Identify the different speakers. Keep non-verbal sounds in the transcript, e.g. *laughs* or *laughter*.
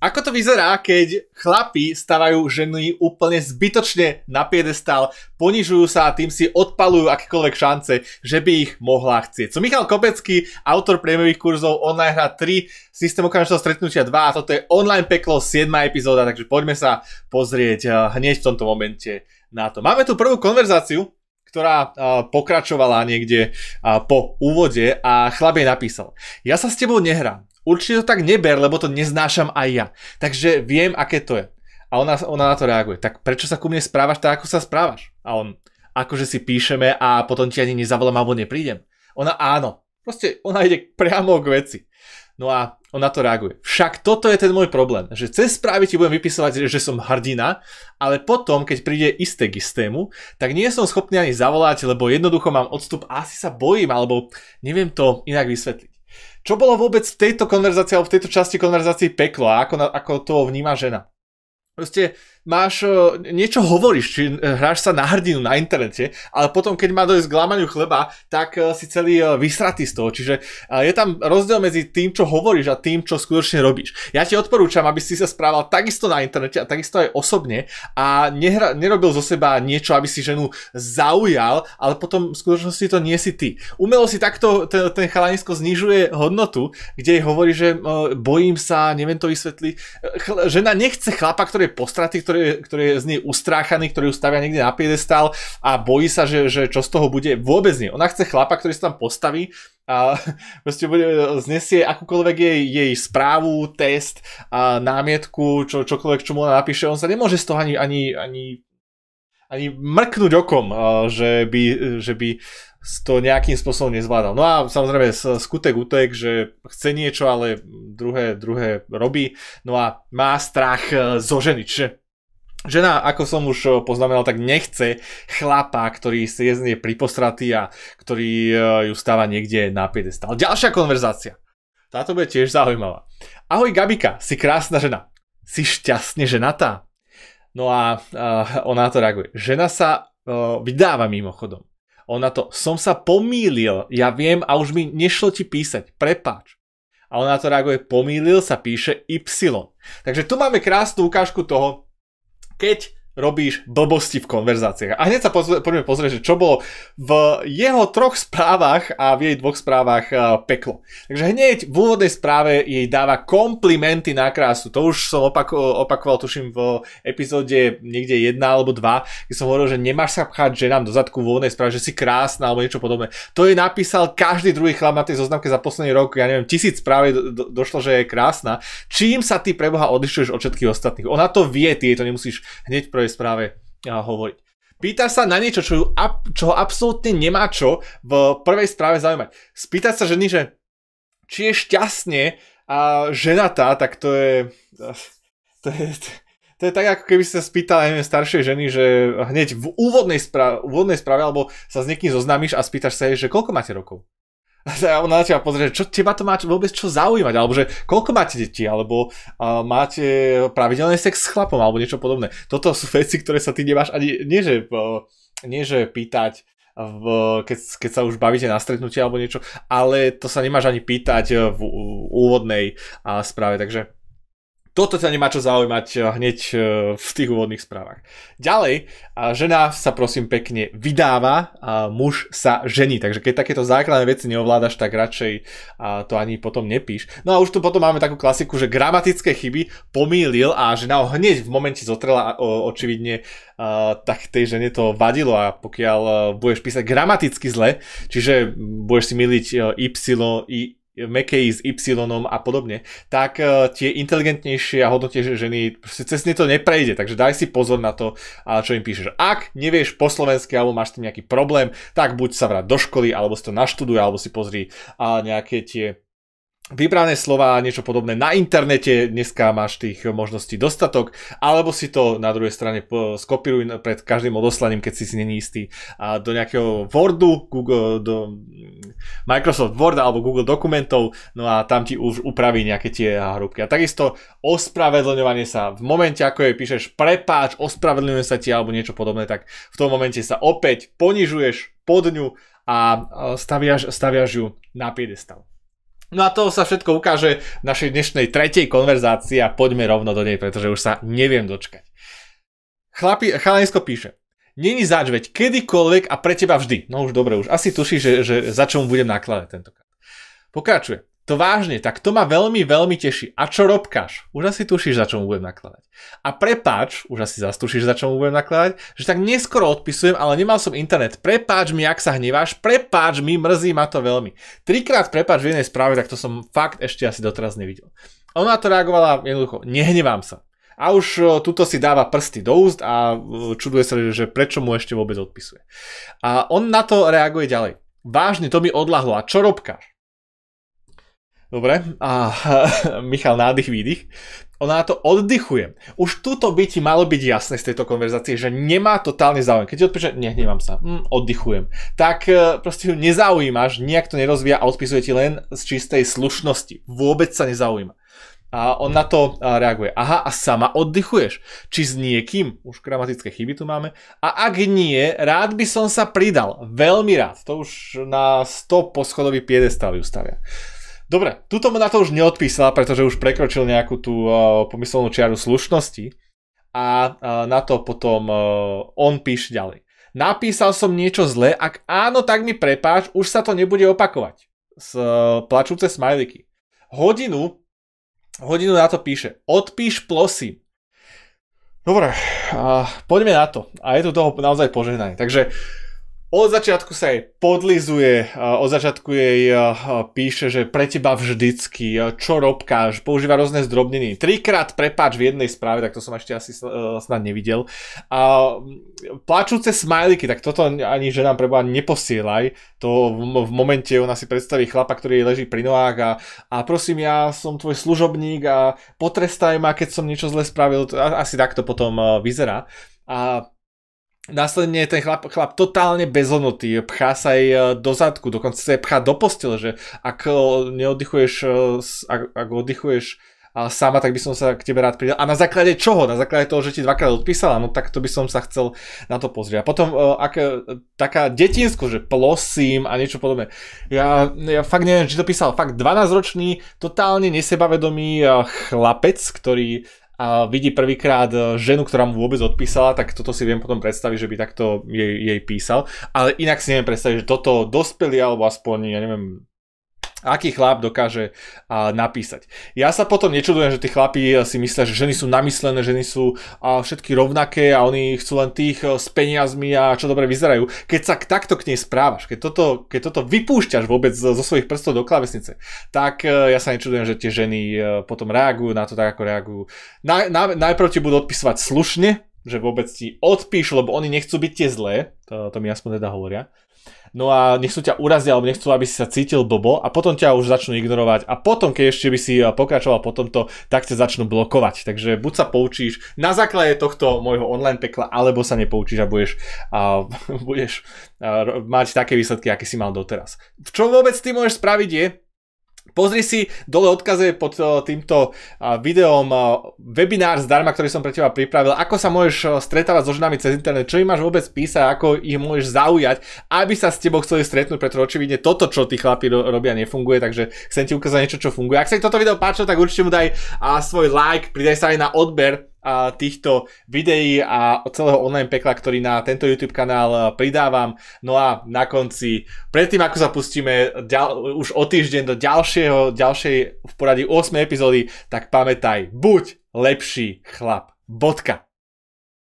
Speaker 1: Ako to vyzerá, keď chlapi stavajú ženy úplne zbytočne na piedestal, ponižujú sa a tým si odpalujú akékoľvek šance, že by ich mohla chcieť. Som Michal Kopecký, autor prémiových kurzov Online hra 3, systém okamžitého stretnutia 2 a toto je Online peklo 7. epizóda, takže poďme sa pozrieť eh, hneď v tomto momente na to. Máme tu prvú konverzáciu, ktorá eh, pokračovala niekde eh, po úvode a chlap jej napísal. Ja sa s tebou nehrám určite to tak neber, lebo to neznášam aj ja. Takže viem, aké to je. A ona, ona na to reaguje. Tak prečo sa ku mne správaš tak, ako sa správaš? A on, akože si píšeme a potom ti ani nezavolám alebo neprídem. Ona áno. Proste ona ide priamo k veci. No a ona to reaguje. Však toto je ten môj problém, že cez správy ti budem vypisovať, že som hrdina, ale potom, keď príde isté k istému, tak nie som schopný ani zavolať, lebo jednoducho mám odstup a asi sa bojím, alebo neviem to inak vysvetliť. Čo bolo vôbec v tejto konverzácii alebo v tejto časti konverzácii peklo a ako, ako to vníma žena? Proste máš, e, niečo hovoríš, či e, hráš sa na hrdinu na internete, ale potom, keď má dojsť k lámaniu chleba, tak e, si celý vysratý z toho. Čiže je tam rozdiel medzi tým, čo hovoríš a tým, čo skutočne robíš. Ja ti odporúčam, aby si sa správal takisto na internete a takisto aj osobne a nehra, nerobil zo seba niečo, aby si ženu zaujal, ale potom v skutočnosti to nie si ty. Umelo si takto ten, ten chalanisko znižuje hodnotu, kde jej hovorí, že bojím sa, neviem to vysvetliť. Žena nechce chlapa, ktorý je postratý, ktorý ktorý, ktorý je z nej ustráchaný, ktorý ju stavia niekde na piedestal a bojí sa, že, že čo z toho bude. Vôbec nie. Ona chce chlapa, ktorý sa tam postaví a *laughs* proste bude, znesie akúkoľvek jej, jej správu, test, a námietku, čo, čokoľvek, čo mu ona napíše. On sa nemôže z toho ani, ani, ani, ani mrknúť okom, že by, že by to nejakým spôsobom nezvládal. No a samozrejme skutek utek, že chce niečo, ale druhé, druhé robí. No a má strach e, zo ženy, čiže Žena, ako som už eh, poznamenal, tak nechce chlapa, ktorý si je z nej pripostratý a ktorý eh, ju stáva niekde na piedestal. Ďalšia konverzácia. Táto bude tiež zaujímavá. Ahoj Gabika, si krásna žena. Si šťastne ženatá. No a uh, ona to reaguje. Žena sa uh, vydáva mimochodom. Ona to, som sa pomýlil, ja viem a už mi nešlo ti písať, prepáč. A ona to reaguje, pomýlil sa píše Y. Takže tu máme krásnu ukážku toho, sketch robíš blbosti v konverzáciách. A hneď sa pozrie, poďme pozrieť, že čo bolo v jeho troch správach a v jej dvoch správach e, peklo. Takže hneď v úvodnej správe jej dáva komplimenty na krásu. To už som opako- opakoval, tuším, v epizóde niekde jedna alebo dva, kde som hovoril, že nemáš sa pchať ženám do zadku v úvodnej správe, že si krásna alebo niečo podobné. To jej napísal každý druhý chlap na tej zoznamke za posledný rok, ja neviem, tisíc správ do, do, došlo, že je krásna. Čím sa ty preboha odlišuješ od všetkých ostatných? Ona to vie, ty jej to nemusíš hneď pre prvej správe hovoriť. Pýtaš sa na niečo, čo, čo absolútne nemá čo v prvej správe zaujímať. Spýtať sa ženy, že či je šťastne a ženatá, tak to je, to je, to je to je tak, ako keby sa spýtal aj staršej ženy, že hneď v úvodnej, spra- úvodnej správe, alebo sa s niekým zoznámiš a spýtaš sa jej, že koľko máte rokov a teda ona na teba pozrie, čo teba to má vôbec čo zaujímať, alebo že koľko máte detí, alebo uh, máte pravidelný sex s chlapom, alebo niečo podobné. Toto sú *laughs* veci, ktoré sa ty nemáš ani, nie že, uh, nie že pýtať, v, keď, keď sa už bavíte na stretnutie alebo niečo, ale to sa nemáš ani pýtať v, v úvodnej uh, správe, takže toto ťa nemá čo zaujímať eh, hneď eh, v tých úvodných správach. Ďalej, žena sa prosím pekne vydáva a muž sa žení. Takže keď takéto základné veci neovládaš, tak radšej to ani potom nepíš. No a už tu potom máme takú klasiku, že gramatické chyby pomýlil a žena ho hneď v momente zotrela o, očividne eh, tak tej žene to vadilo a pokiaľ budeš písať gramaticky zle, čiže budeš si miliť y, i, Mekej s Y a podobne, tak e, tie inteligentnejšie a hodnotnejšie ženy cez ne to neprejde, takže daj si pozor na to, čo im píšeš. Ak nevieš po slovensky alebo máš s tým nejaký problém, tak buď sa vráť do školy, alebo si to naštuduj, alebo si pozri nejaké tie vybrané slova a niečo podobné. Na internete dneska máš tých možností dostatok, alebo si to na druhej strane skopíruj pred každým odoslaním, keď si si není istý, a do nejakého Wordu, Google, do Microsoft Word alebo Google dokumentov, no a tam ti už upraví nejaké tie hrubky. A takisto ospravedlňovanie sa. V momente, ako je píšeš prepáč, ospravedlňujem sa ti alebo niečo podobné, tak v tom momente sa opäť ponižuješ pod ňu a e, staviaš, staviaš ju na piedestal. No a to sa všetko ukáže v našej dnešnej tretej konverzácii a poďme rovno do nej, pretože už sa neviem dočkať. Chlapi, chalanisko píše. Není zač, veď kedykoľvek a pre teba vždy. No už dobre, už asi tuší, že, že za čomu budem nakladať tentokrát. Pokračuje. To vážne, tak to ma veľmi, veľmi teší. A čo robkáš? Už asi tušíš, za čo mu budem nakladať. A prepáč, už asi tušíš, za čo mu budem nakladať, že tak neskoro odpisujem, ale nemal som internet. Prepáč mi, ak sa hneváš, prepáč mi, mrzí ma to veľmi. Trikrát prepáč v jednej správe, tak to som fakt ešte asi doteraz nevidel. Ona to reagovala jednoducho, nehnevám sa. A už e, tuto si dáva prsty do úst a e, čuduje sa, že prečo mu ešte vôbec odpisuje. A on na to reaguje ďalej. Vážne, to mi odlahlo. A čo robkáš? Dobre, a *laughs* Michal nádych, výdych. Ona na to oddychuje. Už tuto by ti malo byť jasné z tejto konverzácie, že nemá totálny záujem. Keď ti odpíše, nehnevám sa, mm, oddychujem, tak e, proste ju nezaujímaš, nejak to nerozvíja a odpisuje ti len z čistej slušnosti. Vôbec sa nezaujíma. A on na to e, reaguje. Aha, a sama oddychuješ. Či s niekým? Už gramatické chyby tu máme. A ak nie, rád by som sa pridal. Veľmi rád. To už na 100 poschodový piedestal ju stavia. Dobre, tuto mu na to už neodpísala, pretože už prekročil nejakú tú uh, pomyselnú čiaru slušnosti a uh, na to potom uh, on píše ďalej. Napísal som niečo zlé, ak áno, tak mi prepáč, už sa to nebude opakovať. S uh, plačúce smajliky. Hodinu, hodinu na to píše, odpíš plosím. Dobre, uh, poďme na to. A je tu toho naozaj požehnanie. Takže uh, od začiatku sa jej podlizuje, od začiatku jej píše, že pre teba vždycky, čo robkáš, používa rôzne zdrobnení. Trikrát prepáč v jednej správe, tak to som ešte asi e, snad nevidel. A plačúce smajliky, tak toto ani ženám preboha neposielaj. To v momente ona si predstaví chlapa, ktorý jej leží pri nohách a, a prosím, ja som tvoj služobník a potrestaj ma, keď som niečo zle spravil. Asi takto potom e, vyzerá. A následne ten chlap, chlap totálne bezhodnotý, pchá sa aj e, do zadku, dokonca sa aj pchá do postele, že ak e, neoddychuješ, e, ak, ak oddychuješ sama, tak by som sa k tebe rád pridal. A na základe čoho? Na základe toho, že ti dvakrát odpísala, no tak to by som sa chcel na to pozrieť. A potom ak, taká detinsko, že plosím a niečo podobné. Ja, ja fakt neviem, či to písal fakt 12-ročný, totálne nesebavedomý chlapec, ktorý a vidí prvýkrát e, ženu, ktorá mu vôbec odpísala, tak toto si viem potom predstaviť, že by takto jej, jej písal. Ale inak si neviem predstaviť, že toto dospelý alebo aspoň, ja neviem, aký chlap dokáže a, napísať. Ja sa potom nečudujem, že tí chlapi e, si myslia, že ženy sú namyslené, ženy sú a, všetky rovnaké a oni chcú len tých a, e, s peniazmi a čo dobre vyzerajú. Keď sa takto k nej správaš, keď toto, keď toto vypúšťaš vôbec zo svojich prstov do klavesnice, tak a, e, ja sa nečudujem, že tie ženy a, potom reagujú na to tak, ako reagujú. Na, na, najprv ti budú odpisovať slušne, že vôbec ti odpíšu, lebo oni nechcú byť tie zlé, to, to mi aspoň teda hovoria, no a nechcú ťa uraziť alebo nechcú, aby si sa cítil blbo a potom ťa už začnú ignorovať a potom, keď ešte by si eh, pokračoval po tomto, tak ťa začnú blokovať. Takže buď sa poučíš na základe tohto môjho online pekla, alebo sa nepoučíš a budeš, a, *laughs* budeš a, eh, mať také výsledky, aké si mal doteraz. Čo vôbec ty môžeš spraviť je, Pozri si, dole odkaze pod eh, týmto eh, videom eh, webinár zdarma, ktorý som pre teba pripravil, ako sa môžeš stretávať so ženami cez internet, čo im máš vôbec písať, ako ich môžeš zaujať, aby sa s tebou chceli stretnúť, pretože očividne toto, čo tí chlapi robia, nefunguje, takže chcem ti ukázať niečo, čo funguje. Ak sa ti toto video páčilo, tak určite mu daj svoj like, pridaj sa aj na odber, a týchto videí a celého online pekla, ktorý na tento YouTube kanál eh, pridávam. No a na konci, predtým ako sa pustíme ďal, už o týždeň do ďalšieho, ďalšej v poradí 8 epizódy, tak pamätaj, buď lepší chlap. Bodka.